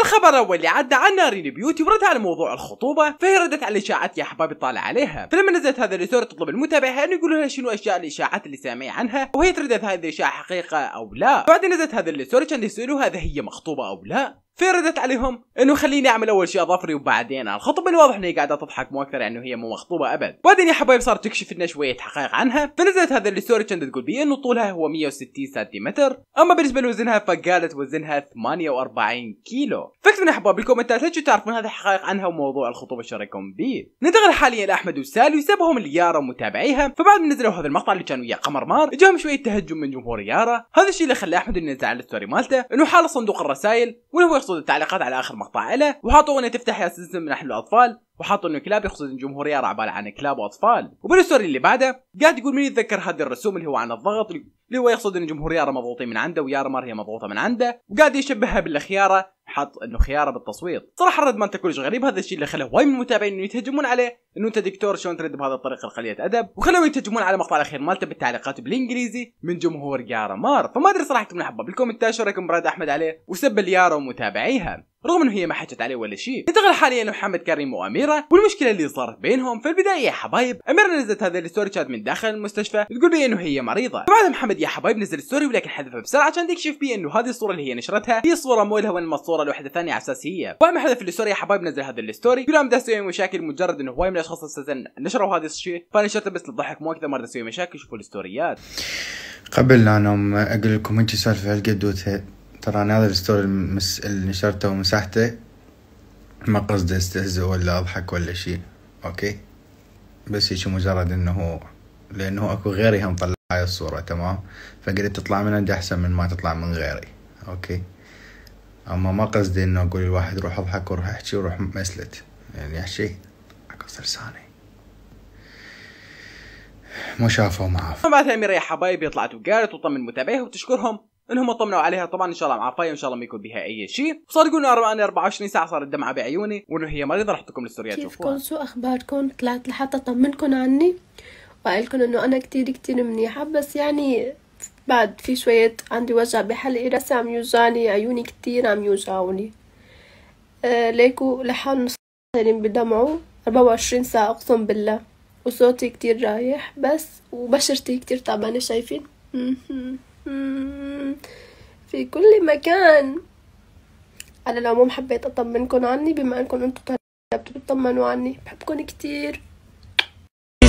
الخبر الاول اللي عدى عن نارين بيوتي ورد على موضوع الخطوبه فهي ردت على الاشاعات يا حبابي طالع عليها فلما نزلت هذا الاثور تطلب المتابعه انه يقولوا لها شنو اشياء الاشاعات اللي سامعه عنها وهي تردد هذه الاشاعه حقيقه او لا بعد نزلت هذا الاثور كان يسالوه هذا هي مخطوبه او لا فردت عليهم انه خليني اعمل اول شيء اظافري وبعدين الخطبه الواضح انها قاعده تضحك مو اكثر يعني هي مو مخطوبه ابد بعدين يا حبايب صارت تكشف لنا شويه حقائق عنها فنزلت هذا الستوري كانت تقول بي انه طولها هو 160 سنتيمتر اما بالنسبه لوزنها فقالت وزنها 48 كيلو فاكتبوا لنا حبايب بالكومنتات ليش تعرفون هذه الحقائق عنها وموضوع الخطوبه اللي شاركهم به ننتقل حاليا لاحمد وسالي وسبهم ليارا ومتابعيها فبعد ما نزلوا هذا المقطع اللي كانوا ويا قمر مار جاهم شويه تهجم من جمهور يارا هذا الشيء اللي خلى احمد ينزل على الستوري مالته انه حال صندوق الرسائل وهو يحصل التعليقات على اخر مقطع له وحطوا انه تفتح يا سلسله نحن الاطفال وحطوا انه كلاب يقصد الجمهوريه رعبال عن كلاب واطفال وبالستوري اللي بعده قاعد يقول مين يتذكر هذه الرسوم اللي هو عن الضغط اللي هو يقصد ان الجمهوريه مضغوطين من عنده ويارمر هي مضغوطه من عنده وقاعد يشبهها بالخيارة حط انه خياره بالتصويت صراحه الرد ما انت كلش غريب هذا الشيء اللي خلى واي من المتابعين انه يتهجمون عليه انه انت دكتور شلون ترد بهذه الطريقه قليله ادب وخلوا يتهجمون على مقطع الاخير مالته بالتعليقات بالانجليزي من جمهور يارا مار فما ادري صراحه كم حبه بالكومنتات شو رايكم براد احمد عليه وسب اليارا ومتابعيها رغم انه هي ما حكت عليه ولا شيء انتقل حاليا محمد كريم واميره والمشكله اللي صارت بينهم في البدايه يا حبايب اميره نزلت هذا الستوري شات من داخل المستشفى تقول لي انه هي مريضه بعد محمد يا حبايب نزل الستوري ولكن حذفها بسرعه عشان يكشف بي انه هذه الصوره اللي هي نشرتها هي صوره مو لها وانما الصوره لوحده ثانيه على اساس هي واما حذف الستوري يا حبايب نزل هذا الستوري يقول ده سوي مشاكل مجرد انه هواي من الاشخاص اساسا نشروا هذا الشيء فنشرته بس للضحك مو اكثر ما تسوي مشاكل شوفوا الستوريات قبل لا انام اقول لكم انت سالفه هالقد ترى انا هذا الستوري المس... اللي نشرته ومسحته ما قصدي استهزئ ولا اضحك ولا شيء اوكي بس هيك مجرد انه لانه اكو غيري هم طلع هاي الصورة تمام فقلت تطلع من عندي احسن من ما تطلع من غيري اوكي اما ما قصدي انه اقول الواحد روح اضحك وروح احكي وروح مسلت يعني احكي اقص لساني مو شافوا ما عرفوا. بعد يا حبايبي طلعت وقالت وطمن متابعيها وتشكرهم انهم طمنوا عليها طبعا ان شاء الله معافيه وان شاء الله ما يكون بها اي شيء وصار يقولون انا 24 ساعه صار الدمعه بعيوني وانه هي مريضه راح تكون السوريه تشوفوها كيفكم شو اخباركم طلعت لحتى اطمنكم عني وقالكم انه انا كتير كتير منيحه بس يعني بعد في شوية عندي وجع بحلقي راسي عم يوجعني عيوني كتير عم يوجعوني آه ليكو لحالهم صايرين بدمعه 24 ساعة أقسم بالله وصوتي كتير رايح بس وبشرتي كتير تعبانة شايفين في كل مكان على العموم حبيت أطمنكم عني بما أنكم أنتم تطمنوا عني بحبكم كتير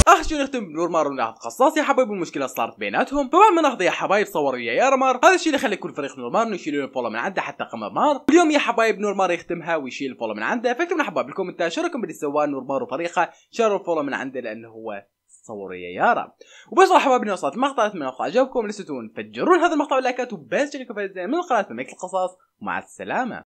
اخر أه، شو نختم نور مارو لاعب قصاص يا حبايب المشكله صارت بيناتهم فبعد ما نهض يا حبايب صور ويا يا مار هذا الشيء اللي خلى كل فريق نور مارو يشيلون البولا من عنده حتى قمر مار اليوم يا حبايب نور مارو يختمها ويشيل البولا من عنده فاكتبوا حبايب بالكومنتات شاركوا باللي سواه نور مارو فريقه شاروا البولا من عنده لانه هو تصوروا يا رب وبس راح اني وصلت المقطع اتمنى اخو عجبكم لا تنسوا تفجرون هذا المقطع باللايكات وبس في من القناه ملك القصص ومع السلامه